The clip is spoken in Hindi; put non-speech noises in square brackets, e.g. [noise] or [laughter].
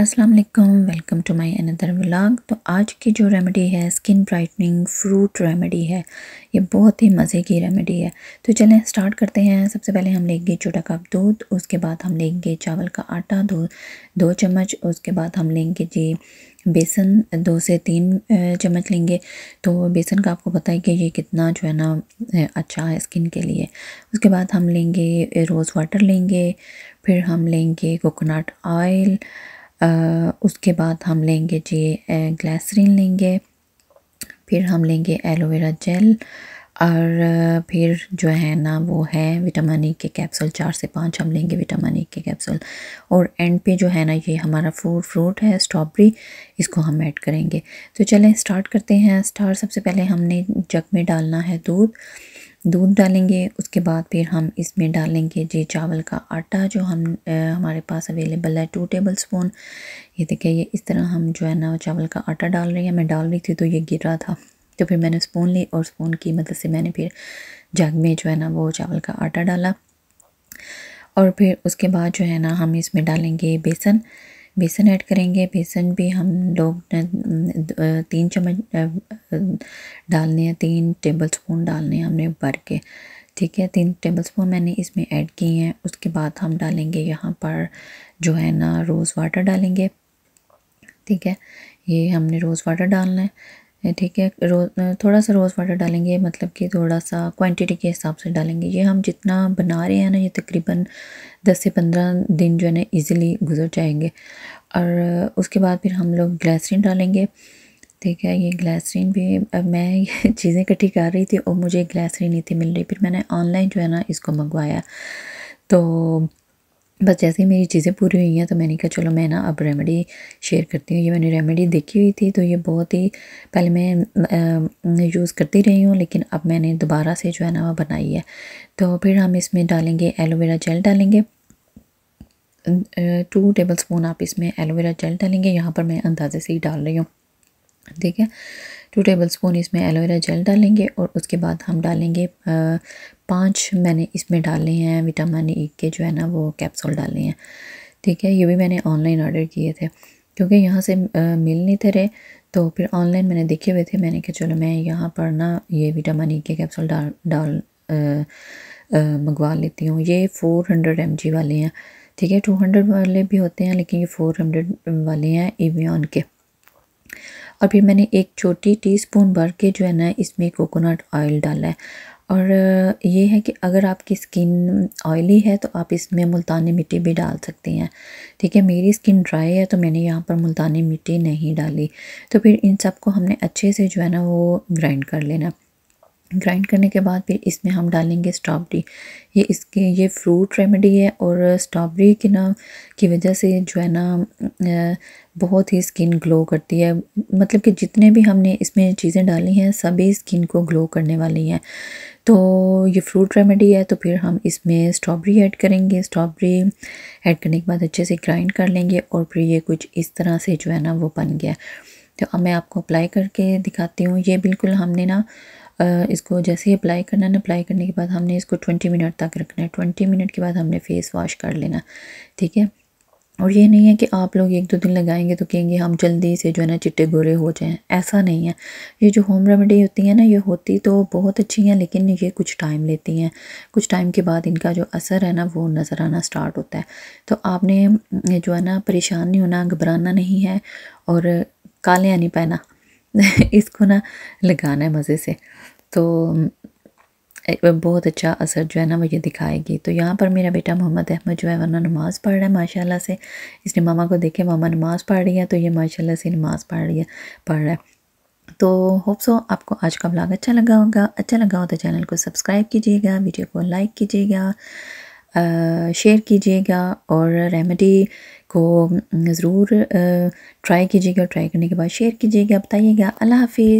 अस्सलाम वालेकुम welcome to my another vlog तो आज की जो रेमेडी है स्किन ब्राइटनिंग फ्रूट रेमेडी है ये बहुत ही मज़े की रेमेडी है तो चलें स्टार्ट करते हैं सबसे पहले हम लेंगे छोटा कप दूध उसके बाद हम लेंगे चावल का आटा दो दो चम्मच उसके बाद हम लेंगे जी बेसन दो से तीन चम्मच लेंगे तो बेसन का आपको पता है कि ये कितना जो है ना अच्छा है स्किन के लिए उसके बाद हम लेंगे रोज़ वाटर लेंगे फिर हम लेंगे कोकोनट ऑयल उसके बाद हम लेंगे जी ग्लैसरीन लेंगे फिर हम लेंगे एलोवेरा जेल और फिर जो है ना वो है विटामिन ई e के कैप्सूल चार से पाँच हम लेंगे विटामिन ई e के कैप्सूल और एंड पे जो है ना ये हमारा फ्रूट फ्रूट है स्ट्रॉबेरी इसको हम ऐड करेंगे तो चलें स्टार्ट करते हैं स्टार सबसे पहले हमने जग में डालना है दूध दूध डालेंगे उसके बाद फिर हम इसमें डालेंगे जी चावल का आटा जो हम आ, हमारे पास अवेलेबल है टू टेबल स्पून ये देखिए ये इस तरह हम जो है ना चावल का आटा डाल रहे हैं मैं डाल रही थी तो ये गिर रहा था तो फिर मैंने स्पून ली और स्पून की मदद से मैंने फिर जग में जो है ना वो चावल का आटा डाला और फिर उसके बाद जो है ना हम इसमें डालेंगे बेसन बेसन ऐड करेंगे बेसन भी हम लोग तीन चम्मच डालने हैं तीन टेबल स्पून डालने हैं हमने भर के ठीक है तीन टेबल स्पून मैंने इसमें ऐड किए हैं उसके बाद हम डालेंगे यहाँ पर जो है ना रोज़ वाटर डालेंगे ठीक है ये हमने रोज़ वाटर डालना है ठीक है रोज थोड़ा सा रोज़ वाटर डालेंगे मतलब कि थोड़ा सा क्वांटिटी के हिसाब से डालेंगे ये हम जितना बना रहे हैं ना ये तकरीबन 10 से 15 दिन जो है ना ईज़िली गुजर जाएंगे और उसके बाद फिर हम लोग ग्लासरीन डालेंगे ठीक है ये ग्लासरीन भी अब मैं [laughs] ये चीज़ें इकट्ठी कर रही थी और मुझे ग्लासरीन नहीं थी मिल रही फिर मैंने ऑनलाइन जो है ना इसको मंगवाया तो बस जैसे ही मेरी चीज़ें पूरी हुई हैं तो मैंने कहा चलो मैं ना अब रेमेडी शेयर करती हूँ ये मैंने रेमेडी देखी हुई थी तो ये बहुत ही पहले मैं यूज़ करती रही हूँ लेकिन अब मैंने दोबारा से जो है ना वह बनाई है तो फिर हम इसमें डालेंगे एलोवेरा जेल डालेंगे टू टेबल स्पून आप इसमें एलोवेरा जेल डालेंगे यहाँ पर मैं अंदाजे से ही डाल रही हूँ ठीक है टू टेबल स्पून इसमें एलोवेरा जेल डालेंगे और उसके बाद हम डालेंगे पाँच मैंने इसमें डाले हैं विटामिन ई e के जो है ना वो कैप्सूल डाले हैं ठीक है ये भी मैंने ऑनलाइन ऑर्डर किए थे क्योंकि यहाँ से मिल नहीं थे रहे तो फिर ऑनलाइन मैंने देखे हुए थे मैंने कहा चलो मैं यहाँ पर ना ये विटामिन ई e के कैप्सूल डाल डाल मंगवा लेती हूँ ये फ़ोर हंड्रेड एम जी वाले हैं ठीक है टू हंड्रेड वाले भी होते हैं लेकिन ये फ़ोर हंड्रेड वाले हैं इवियन के और फिर मैंने एक छोटी टीस्पून भर के जो है ना इसमें कोकोनट ऑयल डाला है और ये है कि अगर आपकी स्किन ऑयली है तो आप इसमें मुल्तानी मिट्टी भी डाल सकते हैं ठीक है मेरी स्किन ड्राई है तो मैंने यहाँ पर मुल्तानी मिट्टी नहीं डाली तो फिर इन सब को हमने अच्छे से जो है ना वो ग्राइंड कर लेना ग्राइंड करने के बाद फिर इसमें हम डालेंगे स्ट्रॉबेरी ये इसके ये फ्रूट रेमेडी है और स्ट्रॉबेरी के ना की वजह से जो है ना बहुत ही स्किन ग्लो करती है मतलब कि जितने भी हमने इसमें चीज़ें डाली हैं सभी स्किन को ग्लो करने वाली हैं तो ये फ्रूट रेमेडी है तो फिर हम इसमें स्ट्रॉबेरी ऐड करेंगे स्ट्रॉबेरी ऐड करने के बाद अच्छे से ग्राइंड कर लेंगे और फिर ये कुछ इस तरह से जो है ना वो बन गया तो अब मैं आपको अप्लाई करके दिखाती हूँ ये बिल्कुल हमने ना इसको जैसे ही अप्लाई करना है अप्लाई करने के बाद हमने इसको ट्वेंटी मिनट तक रखना है ट्वेंटी मिनट के बाद हमने फ़ेस वॉश कर लेना ठीक है और ये नहीं है कि आप लोग एक दो दिन लगाएंगे तो कहेंगे हम जल्दी से जो है ना चिट्टे गोरे हो जाएं ऐसा नहीं है ये जो होम रेमेडी होती है ना ये होती तो बहुत अच्छी हैं लेकिन ये कुछ टाइम लेती हैं कुछ टाइम के बाद इनका जो असर है ना वो नज़र आना स्टार्ट होता है तो आपने जो है ना परेशान नहीं होना घबराना नहीं है और काले नहीं पहना [laughs] इसको ना लगाना है मज़े से तो बहुत अच्छा असर जो है ना वो ये दिखाएगी तो यहाँ पर मेरा बेटा मोहम्मद अहमद जो है वरना नमाज़ पढ़ रहा है माशाल्लाह से इसने मामा को देखे मामा नमाज़ पढ़ रही है तो ये माशाल्लाह से नमाज़ पढ़ रही है पढ़ रहा है तो होप सो आपको आज का ब्लॉग अच्छा लगा होगा अच्छा लगा हो तो चैनल को सब्सक्राइब कीजिएगा वीडियो को लाइक कीजिएगा शेयर कीजिएगा और रेमेडी को ज़रूर ट्राई कीजिएगा ट्राई करने के बाद शेयर कीजिएगा बताइएगा अल्लाह हाफिज़